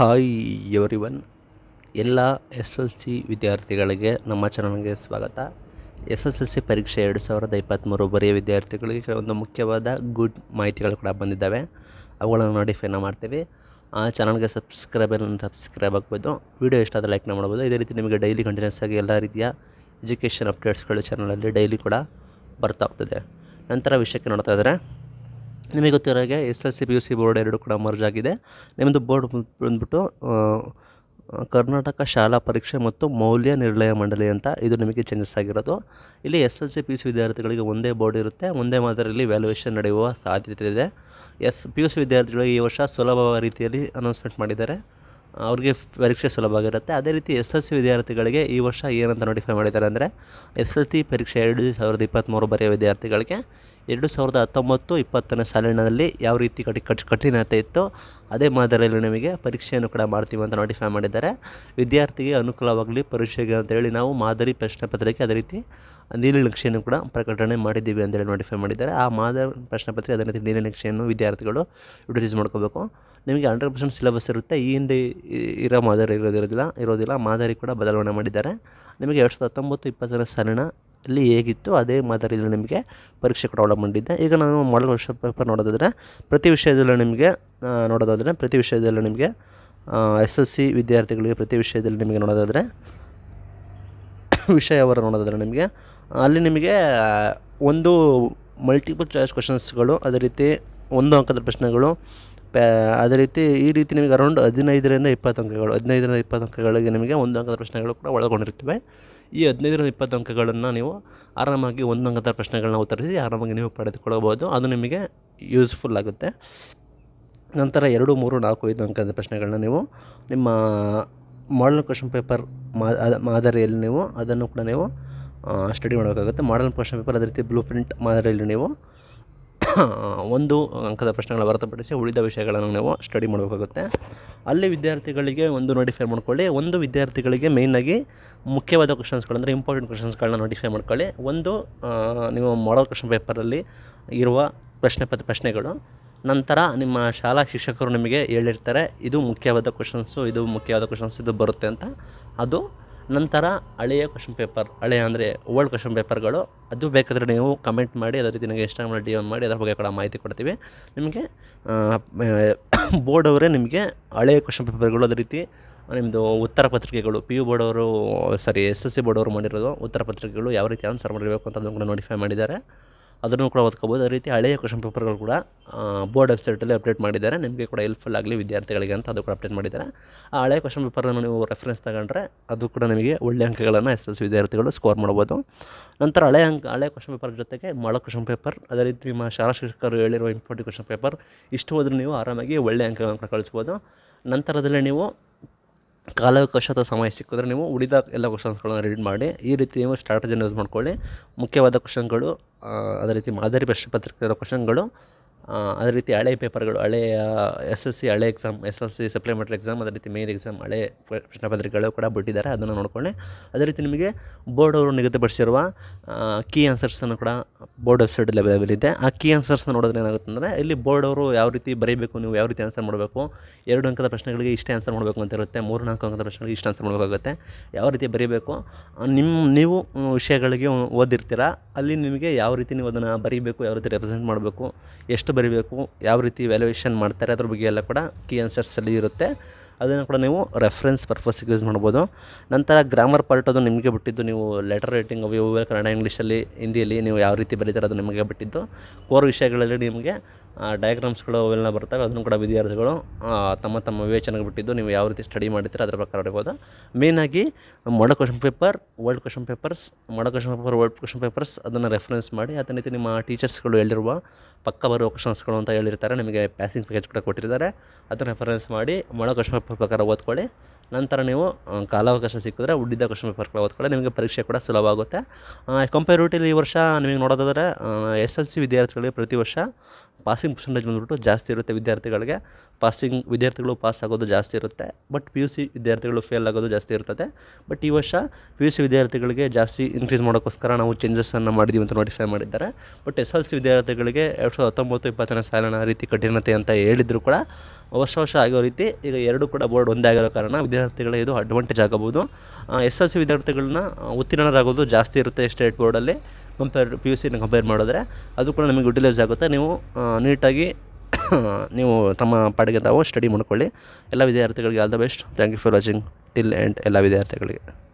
hi everyone S L L ಸಿ ವಿದ್ಯಾರ್ಥಿಗಳಿಗೆ ನಮ್ಮ ಚಾನಲ್ಗೆ ಸ್ವಾಗತ ಎಸ್ ಎಸ್ ಎಲ್ ಸಿ ಪರೀಕ್ಷೆ ಎರಡು ಸಾವಿರದ ಇಪ್ಪತ್ತ್ಮೂರು ಬರೆಯ ವಿದ್ಯಾರ್ಥಿಗಳಿಗೆ ಕೆಲವೊಂದು ಮುಖ್ಯವಾದ ಗುಡ್ ಮಾಹಿತಿಗಳು ಕೂಡ ಬಂದಿದ್ದಾವೆ ಅವುಗಳನ್ನು ನೋಟಿಫೈನ ಮಾಡ್ತೀವಿ ಆ ಚಾನಲ್ಗೆ ಸಬ್ಸ್ಕ್ರೈಬ್ ಸಬ್ಸ್ಕ್ರೈಬ್ ಆಗ್ಬೋದು ವೀಡಿಯೋ ಇಷ್ಟ ಆದರೆ ಲೈಕ್ನ ಮಾಡ್ಬೋದು ಇದೇ ರೀತಿ ನಿಮಗೆ ಡೈಲಿ ಕಂಟಿನ್ಯೂಸ್ ಆಗಿ ಎಲ್ಲ ರೀತಿಯ ಎಜುಕೇಷನ್ ಅಪ್ಡೇಟ್ಸ್ಗಳು ಚಾನಲಲ್ಲಿ ಡೈಲಿ ಕೂಡ ಬರ್ತಾ ಹೋಗ್ತದೆ ನಂತರ ವಿಷಯಕ್ಕೆ ನೋಡ್ತಾ ಇದ್ದರೆ ನಿಮಗೆ ಗೊತ್ತಿರೋ ಹಾಗೆ S L C P U C board ಎರಡು ಕೂಡ ಮರ್ಜ್ ಆಗಿದೆ ನಿಮ್ಮದು ಬೋರ್ಡ್ ಬಂದ್ಬಿಟ್ಟು ಕರ್ನಾಟಕ ಶಾಲಾ ಪರೀಕ್ಷೆ ಮತ್ತು ಮೌಲ್ಯ ನಿರ್ಣಯ ಮಂಡಳಿ ಅಂತ ಇದು ನಿಮಗೆ ಚೇಂಜಸ್ ಆಗಿರೋದು ಇಲ್ಲಿ S L C P U C ವಿದ್ಯಾರ್ಥಿಗಳಿಗೆ ಒಂದೇ ಬೋರ್ಡ್ ಇರುತ್ತೆ ಒಂದೇ ಮಾದರಿಯಲ್ಲಿ ವ್ಯಾಲ್ಯೂಯೇಷನ್ ನಡೆಯುವ ಸಾಧ್ಯತೆ ಇದೆ ಎಸ್ ಪಿ ಯು ಸಿ ವಿದ್ಯಾರ್ಥಿಗಳಿಗೆ ಈ ವರ್ಷ ಸುಲಭ ರೀತಿಯಲ್ಲಿ ಅನೌನ್ಸ್ಮೆಂಟ್ ಮಾಡಿದ್ದಾರೆ ಅವ್ರಿಗೆ ಪರೀಕ್ಷೆ ಸುಲಭ ಆಗಿರುತ್ತೆ ಅದೇ ರೀತಿ ಎಸ್ ಎಲ್ ಸಿ ವಿದ್ಯಾರ್ಥಿಗಳಿಗೆ ಈ ವರ್ಷ ಏನಂತ ನೋಟಿಫೈ ಮಾಡಿದ್ದಾರೆ ಅಂದರೆ ಎಸ್ ಎಲ್ ಸಿ ಪರೀಕ್ಷೆ ಎರಡು ಸಾವಿರದ ಇಪ್ಪತ್ತ್ಮೂರು ಬರೆಯ ವಿದ್ಯಾರ್ಥಿಗಳಿಗೆ ಎರಡು ಸಾವಿರದ ಹತ್ತೊಂಬತ್ತು ಇಪ್ಪತ್ತನೇ ಸಾಲಿನಲ್ಲಿ ಯಾವ ರೀತಿ ಕಠಿ ಕಟ್ ಕಠಿಣತೆ ಇತ್ತು ಅದೇ ಮಾದರಿಯಲ್ಲಿ ನಿಮಗೆ ಪರೀಕ್ಷೆಯನ್ನು ಕೂಡ ಮಾಡ್ತೀವಿ ಅಂತ ನೋಟಿಫೈ ಮಾಡಿದ್ದಾರೆ ವಿದ್ಯಾರ್ಥಿಗೆ ಅನುಕೂಲವಾಗಲಿ ಪರೀಕ್ಷೆಗೆ ಅಂತೇಳಿ ನಾವು ಮಾದರಿ ಪ್ರಶ್ನೆ ಪತ್ರಿಕೆ ಅದೇ ರೀತಿ ನೀಲಿನಕ್ಷೆಯನ್ನು ಕೂಡ ಪ್ರಕಟಣೆ ಮಾಡಿದ್ದೀವಿ ಅಂತೇಳಿ ನೋಟಿಫೈ ಮಾಡಿದ್ದಾರೆ ಆ ಮಾದರಿ ಪ್ರಶ್ನೆ ಪತ್ರಿಕೆ ಅದೇ ರೀತಿ ನೀಲಿನಕ್ಷೆಯನ್ನು ವಿದ್ಯಾರ್ಥಿಗಳು ಯುಟಿಲೈಸ್ ಮಾಡ್ಕೋಬೇಕು ನಿಮಗೆ ಹಂಡ್ರೆಡ್ ಪರ್ಸೆಂಟ್ ಸಿಲೆಬಸ್ ಇರುತ್ತೆ ಈ ಹಿಂದೆ ಇರೋ ಮಾದರಿ ಇರೋದಿರೋದಿಲ್ಲ ಇರೋದಿಲ್ಲ ಮಾದರಿ ಕೂಡ ಬದಲಾವಣೆ ಮಾಡಿದ್ದಾರೆ ನಿಮಗೆ ಎರಡು ಸಾವಿರದ ಹತ್ತೊಂಬತ್ತು ಇಪ್ಪತ್ತನೇ ಸಾಲಿನ ಅಲ್ಲಿ ಹೇಗಿತ್ತು ಅದೇ ಮಾದರಿಯಲ್ಲಿ ನಿಮಗೆ ಪರೀಕ್ಷೆ ಕೂಡ ಒಳಗೊಂಡಿದ್ದೆ ಈಗ ನಾನು ಮಾಡಲ್ ವರ್ಷ ಪೇಪರ್ ನೋಡೋದಾದರೆ ಪ್ರತಿ ವಿಷಯದಲ್ಲೂ ನಿಮಗೆ ನೋಡೋದಾದರೆ ಪ್ರತಿ ವಿಷಯದಲ್ಲೂ ನಿಮಗೆ ಎಸ್ ಎಸ್ ಸಿ ವಿದ್ಯಾರ್ಥಿಗಳಿಗೆ ಪ್ರತಿ ವಿಷಯದಲ್ಲಿ ನಿಮಗೆ ನೋಡೋದಾದರೆ ವಿಷಯವರ ನೋಡೋದಾದರೆ ನಿಮಗೆ ಅಲ್ಲಿ ನಿಮಗೆ ಒಂದು ಮಲ್ಟಿಪಲ್ ಚಾಯ್ಸ್ ಕ್ವಶನ್ಸ್ಗಳು ಅದೇ ರೀತಿ ಒಂದು ಅಂಕದ ಪ್ರಶ್ನೆಗಳು ಪ್ಯಾ ಅದೇ ರೀತಿ ಈ ರೀತಿ ನಿಮಗೆ ಅರೌಂಡ್ ಹದಿನೈದರಿಂದ ಇಪ್ಪತ್ತು ಅಂಕಗಳು ಹದಿನೈದರಿಂದ ಇಪ್ಪತ್ತು ಅಂಕಗಳಿಗೆ ನಿಮಗೆ ಒಂದು ಅಂಕದ ಪ್ರಶ್ನೆಗಳು ಕೂಡ ಒಳಗೊಂಡಿರ್ತವೆ ಈ ಹದಿನೈದರಿಂದ ಇಪ್ಪತ್ತು ಅಂಕಗಳನ್ನು ನೀವು ಆರಾಮಾಗಿ ಒಂದು ಅಂಕದ ಪ್ರಶ್ನೆಗಳನ್ನ ಉತ್ತರಿಸಿ ಆರಾಮಾಗಿ ನೀವು ಪಡೆದುಕೊಳ್ಳಬಹುದು ಅದು ನಿಮಗೆ ಯೂಸ್ಫುಲ್ ಆಗುತ್ತೆ ನಂತರ ಎರಡು ಮೂರು ನಾಲ್ಕು ಐದು ಅಂಕದ ಪ್ರಶ್ನೆಗಳನ್ನ ನೀವು ನಿಮ್ಮ ಮಾಡಲ್ ಕ್ವಶನ್ ಪೇಪರ್ ಮಾದರಿಯಲ್ಲಿ ನೀವು ಅದನ್ನು ಕೂಡ ನೀವು ಸ್ಟಡಿ ಮಾಡಬೇಕಾಗುತ್ತೆ ಮಾಡಲ್ ಕ್ವಶನ್ ಪೇಪರ್ ಅದೇ ರೀತಿ ಬ್ಲೂ ಪ್ರಿಂಟ್ ಮಾದರಿಯಲ್ಲಿ ನೀವು ಒಂದು ಅಂಕದ ಪ್ರಶ್ನೆಗಳ ಹೊರತುಪಡಿಸಿ ಉಳಿದ ವಿಷಯಗಳನ್ನು ನಾವು ಸ್ಟಡಿ ಮಾಡಬೇಕಾಗುತ್ತೆ ಅಲ್ಲಿ ವಿದ್ಯಾರ್ಥಿಗಳಿಗೆ ಒಂದು ನೋಟಿಫೈ ಮಾಡ್ಕೊಳ್ಳಿ ಒಂದು ವಿದ್ಯಾರ್ಥಿಗಳಿಗೆ ಮೇಯ್ನಾಗಿ ಮುಖ್ಯವಾದ ಕ್ವಶನ್ಸ್ಗಳಂದರೆ ಇಂಪಾರ್ಟೆಂಟ್ ಕ್ವಶನ್ಸ್ಗಳನ್ನ ನೋಟಿಫೈ ಮಾಡ್ಕೊಳ್ಳಿ ಒಂದು ನೀವು ಮಾಡಲ್ ಕ್ವಶನ್ ಪೇಪರಲ್ಲಿ ಇರುವ ಪ್ರಶ್ನೆ ಪತ್ರ ಪ್ರಶ್ನೆಗಳು ನಂತರ ನಿಮ್ಮ ಶಾಲಾ ಶಿಕ್ಷಕರು ನಿಮಗೆ ಹೇಳಿರ್ತಾರೆ ಇದು ಮುಖ್ಯವಾದ ಕ್ವಶನ್ಸು ಇದು ಮುಖ್ಯವಾದ ಕ್ವಶನ್ಸ್ ಇದು ಬರುತ್ತೆ ಅಂತ ಅದು ನಂತರ ಹಳೆಯ ಕ್ವಶನ್ ಪೇಪರ್ ಹಳೆಯ ಅಂದರೆ ಓಲ್ಡ್ ಕ್ವಶನ್ ಪೇಪರ್ಗಳು ಅದು ಬೇಕಾದರೆ ನೀವು ಕಮೆಂಟ್ ಮಾಡಿ ಅದೇ ರೀತಿ ನನಗೆ ಇನ್ಸ್ಟಾಗ್ರಾಮಲ್ಲಿ ಡಿ ಆನ್ ಮಾಡಿ ಅದರ ಬಗ್ಗೆ ಕೂಡ ಮಾಹಿತಿ ಕೊಡ್ತೀವಿ ನಿಮಗೆ ಬೋರ್ಡ್ ಅವರೇ ನಿಮಗೆ ಹಳೆಯ ಕ್ವಶನ್ ಪೇಪರ್ಗಳು ಅದೇ ರೀತಿ ನಿಮ್ಮದು ಉತ್ತರ ಪತ್ರಿಕೆಗಳು ಪಿ ಯು ಬೋರ್ಡ್ ಅವರು ಸಾರಿ ಎಸ್ ಎಸ್ ಸಿ ಬೋರ್ಡ್ ಅವರು ಮಾಡಿರೋದು ಉತ್ತರ ಪತ್ರಿಕೆಗಳು ಯಾವ ರೀತಿ ಆನ್ಸರ್ ಮಾಡಿರಬೇಕು ಅಂತ ಅದನ್ನು ಕೂಡ ನೋಟಿಫೈ ಮಾಡಿದ್ದಾರೆ ಅದನ್ನು ಕೂಡ ಓದ್ಕೋಬೋದು ಅದೇ ರೀತಿ ಹಳೆಯ ಕ್ವಶನ್ ಪೇಪರ್ಗಳು ಕೂಡ ಬೋರ್ಡ್ ವೆಬ್ಸೈಟಲ್ಲಿ ಅಪ್ಡೇಟ್ ಮಾಡಿದ್ದಾರೆ ನಿಮಗೆ ಕೂಡ ಹೆಲ್ಪ್ಫುಲ್ ಆಗಲಿ ವಿದ್ಯಾರ್ಥಿಗಳಿಗೆ ಅಂತ ಅದು ಕೂಡ ಅಪ್ಡೇಟ್ ಮಾಡಿದ್ದಾರೆ ಆ ಹಳೆಯ ಕ್ವಶನ್ ಪೇಪರನ್ನು ನೀವು ರೆಫರೆನ್ಸ್ ತಗೊಂಡ್ರೆ ಅದು ಕೂಡ ನಿಮಗೆ ಒಳ್ಳೆಯ ಅಂಕಗಳನ್ನು ಎಸ್ ಎಸ್ ವಿದ್ಯಾರ್ಥಿಗಳು ಸ್ಕೋರ್ ಮಾಡ್ಬೋದು ನಂತರ ಹಳೆ ಅಂಕ ಹಳೆ ಕ್ವಶನ್ ಪೇಪರ್ ಜೊತೆಗೆ ಮೊಳ ಕ್ವಶನ್ ಪೇಪರ್ ಅದೇ ರೀತಿ ನಿಮ್ಮ ಶಾಲಾ ಶಿಕ್ಷಕರು ಹೇಳಿರುವ ಇಂಪಾರ್ಟೆಂಟ್ ಕ್ವಶನ್ ಪೇಪರ್ ಇಷ್ಟು ಹೋದರೂ ನೀವು ಆರಾಮಾಗಿ ಒಳ್ಳೆಯ ಅಂಕಗಳನ್ನು ಕಳಿಸ್ಬೋದು ನಂತರದಲ್ಲಿ ನೀವು ಕಾಲಾವಕಾಶ ಅಥವಾ ಸಮಯ ಸಿಕ್ಕಿದ್ರೆ ನೀವು ಉಳಿದ ಎಲ್ಲ ಕ್ವಶನ್ಸ್ಗಳನ್ನು ರೀಡ್ ಮಾಡಿ ಈ ರೀತಿ ನೀವು ಸ್ಟ್ರಾಟಜಿನ ಯೂಸ್ ಮಾಡ್ಕೊಳ್ಳಿ ಮುಖ್ಯವಾದ ಕ್ವಶನ್ಗಳು ಅದೇ ರೀತಿ ಮಾದರಿ ಪ್ರಶ್ನೆ ಪತ್ರಿಕೆ ಇರೋ ಕ್ವಶನ್ಗಳು ಅದೇ ರೀತಿ ಹಳೆ ಪೇಪರ್ಗಳು ಹಳೆಯ ಎಸ್ ಎಲ್ ಸಿ ಹಳೆ exam S L C supplementary exam ಅದೇ ರೀತಿ ಮೇನ್ ಎಕ್ಸಾಮ್ ಹಳೆ ಪತ್ರಿಕೆಗಳು ಕೂಡ ಬಿಟ್ಟಿದ್ದಾರೆ ಅದನ್ನು ನೋಡ್ಕೊಂಡೆ ಅದೇ ರೀತಿ ನಿಮಗೆ ಬೋರ್ಡ್ ಅವರು ನಿಗದಿಪಡಿಸಿರುವ ಕೀ ಆನ್ಸರ್ಸನ್ನು ಕೂಡ ಬೋರ್ಡ್ ವೆಬ್ಸೈಟಲ್ಲಿ ಅವೈಲೇಬಲ್ ಇದೆ ಆ ಕೀ ಆನ್ಸರ್ಸ್ನ ನೋಡಿದ್ರೆ ಏನಾಗುತ್ತೆ ಅಂದರೆ ಇಲ್ಲಿ ಬೋರ್ಡ್ ಅವರು ಯಾವ ರೀತಿ ಬರೀಬೇಕು ನೀವು ಯಾವ ರೀತಿ ಆನ್ಸರ್ ಮಾಡಬೇಕು ಎರಡು ಅಂಕದ ಪ್ರಶ್ನೆಗಳಿಗೆ ಇಷ್ಟೇ ಆನ್ಸರ್ ಮಾಡಬೇಕು ಅಂತ ಇರುತ್ತೆ ಮೂರು ನಾಲ್ಕು ಅಂಕದ ಪ್ರಶ್ನೆಗಳಿಗೆ ಇಷ್ಟು ಆನ್ಸರ್ ಮಾಡಬೇಕಾಗುತ್ತೆ ಯಾವ ರೀತಿ ಬರೀಬೇಕು ನಿಮ್ಮ ನೀವು ವಿಷಯಗಳಿಗೆ ಓದಿರ್ತೀರ ಅಲ್ಲಿ ನಿಮಗೆ ಯಾವ ರೀತಿ ನೀವು ಅದನ್ನು ಬರೀಬೇಕು ಯಾವ ರೀತಿ ರೆಪ್ರೆಸೆಂಟ್ ಮಾಡಬೇಕು ಎಷ್ಟು ಬರೀಬೇಕು ಯಾವ ರೀತಿ ವ್ಯಾಲ್ಯೂಯೇಷನ್ ಮಾಡ್ತಾರೆ ಅದ್ರ ಬಗ್ಗೆ ಎಲ್ಲ ಕೂಡ ಕೀ ಆನ್ಸರ್ಸಲ್ಲಿ ಇರುತ್ತೆ ಅದನ್ನು ಕೂಡ ನೀವು ರೆಫರೆನ್ಸ್ ಪರ್ಪಸ್ಗೆ ಯೂಸ್ ಮಾಡ್ಬೋದು ನಂತರ ಗ್ರಾಮರ್ ಪಾರ್ಟ್ ಅದು ನಿಮಗೆ ಬಿಟ್ಟಿದ್ದು ನೀವು ಲೆಟರ್ ರೈಟಿಂಗ್ ಅವು ಇವು ಕನ್ನಡ ಇಂಗ್ಲೀಷಲ್ಲಿ ಹಿಂದಿಯಲ್ಲಿ ನೀವು ಯಾವ ರೀತಿ ಬರೀತಾರೆ ಅದು ನಿಮಗೆ ಬಿಟ್ಟಿದ್ದು ಕೋರ್ ವಿಷಯಗಳಲ್ಲಿ ನಿಮಗೆ ಡಯಾಗ್ರಾಮ್ಸ್ಗಳು ಅವೆಲ್ಲ ಬರ್ತವೆ ಅದನ್ನು ಕೂಡ ವಿದ್ಯಾರ್ಥಿಗಳು ತಮ್ಮ ತಮ್ಮ ವಿವೇಚನೆಗೆ ಬಿಟ್ಟಿದ್ದು ನೀವು ಯಾವ ರೀತಿ ಸ್ಟಡಿ ಮಾಡಿರ್ತೀರ ಅದರ ಪ್ರಕಾರ ಹೊಡಿಬೋದು ಮೇನಾಗಿ model question paper world question papers model question paper world question papers ಅದನ್ನು ರೆಫರೆನ್ಸ್ ಮಾಡಿ ಅದೇ ರೀತಿ ನಿಮ್ಮ ಟೀಚರ್ಸ್ಗಳು ಹೇಳಿರುವ ಪಕ್ಕ ಬರುವ ಕ್ವಶನ್ಸ್ಗಳು ಅಂತ ಹೇಳಿರ್ತಾರೆ ನಿಮಗೆ ಪ್ಯಾಸಿಂಗ್ ಪ್ಯಾಕೇಜ್ ಕೂಡ ಕೊಟ್ಟಿರ್ತಾರೆ ಅದನ್ನು ರೆಫರೆನ್ಸ್ ಮಾಡಿ ಮೊಳ ಕ್ವಶನ್ ಪೇಪರ್ ಪ್ರಕಾರ ಓದ್ಕೊಳ್ಳಿ ನಂತರ ನೀವು ಕಾಲಾವಕಾಶ ಸಿಕ್ಕಿದ್ರೆ ಉಡ್ಡಿದ್ದ ಕ್ವಶನ್ ಪೇಪರ್ಗಳ ಓದ್ಕೊಳ್ಳಿ ನಿಮಗೆ ಪರೀಕ್ಷೆ ಕೂಡ ಸುಲಭ ಆಗುತ್ತೆ ಕಂಪೇರಿಟಿವ್ಲಿ ಈ ವರ್ಷ ನಿಮಗೆ ನೋಡೋದಾದರೆ ಎಸ್ ಎಲ್ ಸಿ ವಿದ್ಯಾರ್ಥಿಗಳಿಗೆ ಪ್ರತಿ ವರ್ಷ ಪಾಸಿಂಗ್ ಪರ್ಸೆಂಟೇಜ್ ಬಂದುಬಿಟ್ಟು ಜಾಸ್ತಿ ಇರುತ್ತೆ ವಿದ್ಯಾರ್ಥಿಗಳಿಗೆ ಪಾಸಿಂಗ್ ವಿದ್ಯಾರ್ಥಿಗಳು ಪಾಸ್ ಆಗೋದು ಜಾಸ್ತಿ ಇರುತ್ತೆ ಬಟ್ ಪಿ ಯು ಸಿ ವಿದ್ಯಾರ್ಥಿಗಳು ಫೇಲ್ ಆಗೋದು ಜಾಸ್ತಿ ಇರ್ತದೆ ಬಟ್ ಈ ವರ್ಷ ಪಿ ಯು ಸಿ ವಿದ್ಯಾರ್ಥಿಗಳಿಗೆ ಜಾಸ್ತಿ ಇನ್ಕ್ರೀಸ್ ಮಾಡೋಕ್ಕೋಸ್ಕರ ನಾವು ಚೇಂಜಸನ್ನು ಮಾಡಿದ್ದೀವಿ ಅಂತ ನೋಟಿಫೈ ಮಾಡಿದ್ದಾರೆ ಬಟ್ ಎಸ್ ಎಲ್ ಸಿ ವಿದ್ಯಾರ್ಥಿಗಳಿಗೆ ಎರಡು ಸಾವಿರದ ಹತ್ತೊಂಬತ್ತು ಇಪ್ಪತ್ತನೇ ಸಾಲಿನ ರೀತಿ ಕಠಿಣತೆ ಅಂತ ಹೇಳಿದ್ರು ಕೂಡ ವರ್ಷ ವರ್ಷ ಆಗೋ ರೀತಿ ಈಗ ಎರಡು ಕೂಡ ಬೋರ್ಡ್ ಒಂದೇ ಆಗಿರೋ ಕಾರಣ ವಿದ್ಯಾರ್ಥಿಗಳ ಇದು ಅಡ್ವಾಂಟೇಜ್ ಆಗಬಹುದು ಎಸ್ ಎಲ್ ಸಿ ವಿದ್ಯಾರ್ಥಿಗಳನ್ನ ಉತ್ತೀರ್ಣರಾಗೋದು ಜಾಸ್ತಿ ಇರುತ್ತೆ ಸ್ಟೇಟ್ ಬೋರ್ಡಲ್ಲಿ ಕಂಪೇರ್ ಪಿ ಯು ಸಿನ ಕಂಪೇರ್ ಮಾಡಿದ್ರೆ ಅದು ಕೂಡ ನಿಮಗೆ ಯುಟಿಲೈಸ್ ಆಗುತ್ತೆ ನೀವು ನೀಟಾಗಿ ನೀವು ತಮ್ಮ ಪಾಡಿಗೆ ತಾವು ಸ್ಟಡಿ ಮಾಡ್ಕೊಳ್ಳಿ ಎಲ್ಲ ವಿದ್ಯಾರ್ಥಿಗಳಿಗೆ all the best thank you for watching till and ಎಲ್ಲ ವಿದ್ಯಾರ್ಥಿಗಳಿಗೆ